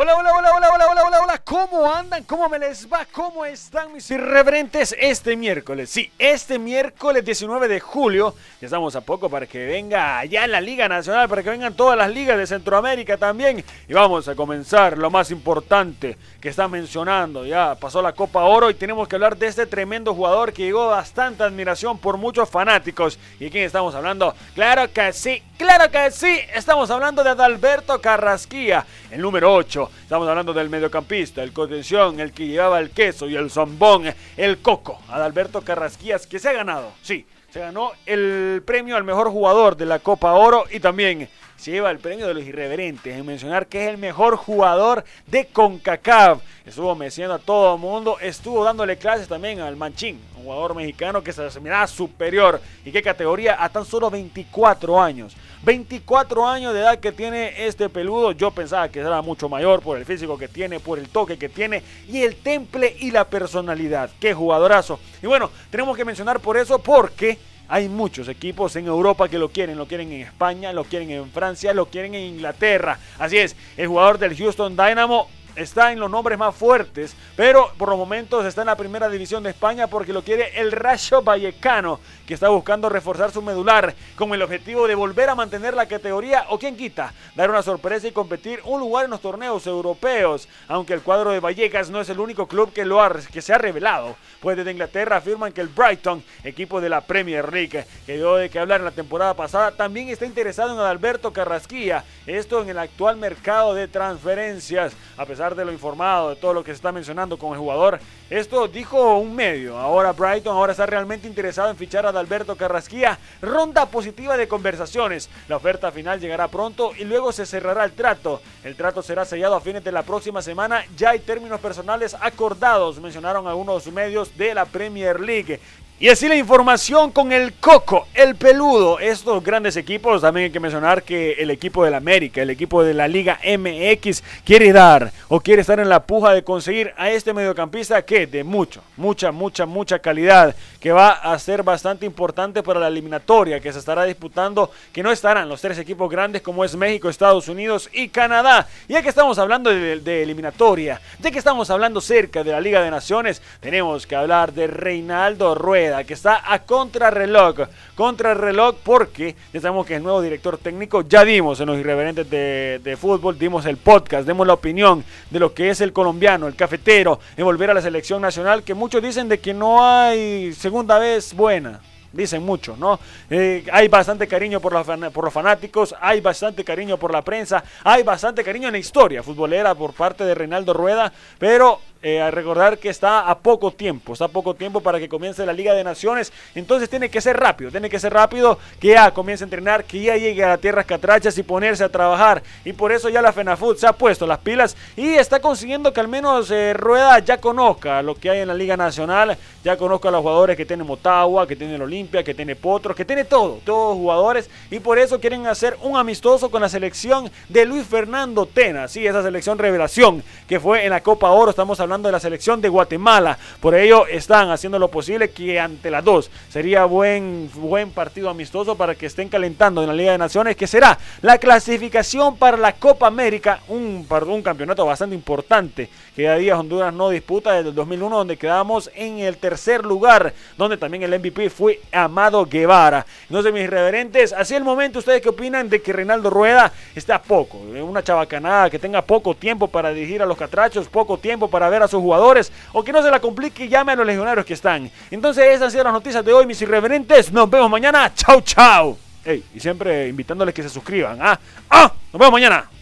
Hola, hola, hola, hola, hola, hola, hola, hola. ¿Cómo andan? ¿Cómo me les va? ¿Cómo están mis irreverentes este miércoles? Sí, este miércoles 19 de julio. Ya estamos a poco para que venga allá la Liga Nacional, para que vengan todas las ligas de Centroamérica también. Y vamos a comenzar lo más importante que está mencionando. Ya pasó la Copa Oro y tenemos que hablar de este tremendo jugador que llegó bastante admiración por muchos fanáticos. ¿Y de quién estamos hablando? Claro que sí, Claro que sí, estamos hablando de Adalberto Carrasquía, el número 8. Estamos hablando del mediocampista, el contención, el que llevaba el queso y el zombón, el coco. Adalberto Carrasquías, que se ha ganado, sí, se ganó el premio al mejor jugador de la Copa Oro y también se lleva el premio de los irreverentes en mencionar que es el mejor jugador de CONCACAF. Estuvo meciendo a todo el mundo, estuvo dándole clases también al Manchín, un jugador mexicano que se miraba superior y qué categoría a tan solo 24 años. 24 años de edad que tiene este peludo. Yo pensaba que era mucho mayor por el físico que tiene, por el toque que tiene y el temple y la personalidad. Qué jugadorazo. Y bueno, tenemos que mencionar por eso porque hay muchos equipos en Europa que lo quieren, lo quieren en España, lo quieren en Francia, lo quieren en Inglaterra. Así es, el jugador del Houston Dynamo está en los nombres más fuertes, pero por los momentos está en la primera división de España porque lo quiere el Rayo Vallecano, que está buscando reforzar su medular con el objetivo de volver a mantener la categoría o quien quita, dar una sorpresa y competir un lugar en los torneos europeos, aunque el cuadro de Vallecas no es el único club que, lo que se ha revelado, pues desde Inglaterra afirman que el Brighton, equipo de la Premier League, que dio de qué hablar en la temporada pasada, también está interesado en Alberto Carrasquía esto en el actual mercado de transferencias, a pesar de lo informado, de todo lo que se está mencionando con el jugador. Esto dijo un medio. Ahora Brighton ahora está realmente interesado en fichar a Alberto Carrasquía. Ronda positiva de conversaciones. La oferta final llegará pronto y luego se cerrará el trato. El trato será sellado a fines de la próxima semana. Ya hay términos personales acordados, mencionaron algunos medios de la Premier League. Y así la información con el Coco, el Peludo, estos grandes equipos. También hay que mencionar que el equipo del América, el equipo de la Liga MX, quiere dar o quiere estar en la puja de conseguir a este mediocampista que de mucho, mucha, mucha, mucha calidad, que va a ser bastante importante para la eliminatoria que se estará disputando, que no estarán los tres equipos grandes como es México, Estados Unidos y Canadá. Ya que estamos hablando de, de eliminatoria, ya que estamos hablando cerca de la Liga de Naciones, tenemos que hablar de Reinaldo Rueda que está a contrarreloj. Contrarreloj porque ya sabemos que el nuevo director técnico, ya dimos en los irreverentes de, fútbol, dimos el podcast, demos la opinión de lo que es el colombiano, el cafetero, en volver a la selección nacional, que muchos dicen de que no hay segunda vez buena dicen mucho, ¿no? Eh, hay bastante cariño por, por los fanáticos, hay bastante cariño por la prensa, hay bastante cariño en la historia futbolera por parte de Reinaldo Rueda, pero eh, a recordar que está a poco tiempo, está a poco tiempo para que comience la Liga de Naciones, entonces tiene que ser rápido, tiene que ser rápido que ya comience a entrenar, que ya llegue a las tierras catrachas y ponerse a trabajar. Y por eso ya la FENAFUT se ha puesto las pilas y está consiguiendo que al menos eh, Rueda ya conozca lo que hay en la Liga Nacional, ya conozca a los jugadores que tiene Motagua, que tiene Olimpia, que tiene Potros, que tiene todo, todos jugadores y por eso quieren hacer un amistoso con la selección de Luis Fernando Tena, sí, esa selección revelación que fue en la Copa Oro, estamos hablando de la selección de Guatemala. Por ello están haciendo lo posible que ante las dos sería buen, buen partido amistoso para que estén calentando en la Liga de Naciones, que será la clasificación para la Copa América, un, un campeonato bastante importante que a día Honduras no disputa desde el 2001, donde quedamos en el tercer lugar, donde también el MVP fue Amado Guevara. Entonces, mis reverentes, así el momento, ¿ustedes qué opinan de que Reinaldo Rueda está poco? Eh, una chavacanada que tenga poco tiempo para dirigir a los catrachos, poco tiempo para ver a sus jugadores o que no se la complique y llame a los legionarios que están. Entonces, esas han sido las noticias de hoy, mis irreverentes. Nos vemos mañana. Chau, chau. y siempre invitándoles que se suscriban. ah, ¡Ah! nos vemos mañana.